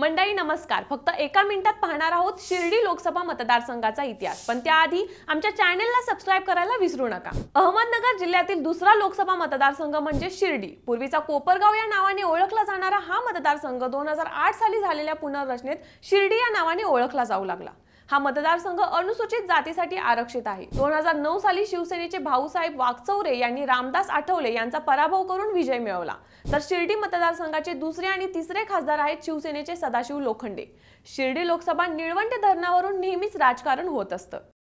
मंडळी नमस्कार फक्त एका मिनिटात पाहणार आहोत शिर्डी लोकसभा मतदारसंघाचा इतिहास पण त्याआधी आमच्या चॅनेलला सबस्क्राईब करायला विसरू नका अहमदनगर जिल्ह्यातील दुसरा लोकसभा मतदारसंघ म्हणजे शिर्डी पूर्वीचा कोपरगाव या नावाने ओळखला जाणारा हा मतदारसंघ दोन हजार आठ साली झालेल्या पुनर्रचनेत शिर्डी या नावाने ओळखला जाऊ लागला हा मतदारसंघ अनुसूचित जातीसाठी आरक्षित आहे दोन हजार नऊ साली शिवसेनेचे भाऊसाहेब वाकचौरे यांनी रामदास आठवले यांचा पराभव करून विजय मिळवला तर शिर्डी मतदारसंघाचे दुसरे आणि तिसरे खासदार आहेत शिवसेनेचे सदाशिव लोखंडे शिर्डी लोकसभा निळवंट धरणावरून नेहमीच राजकारण होत असतं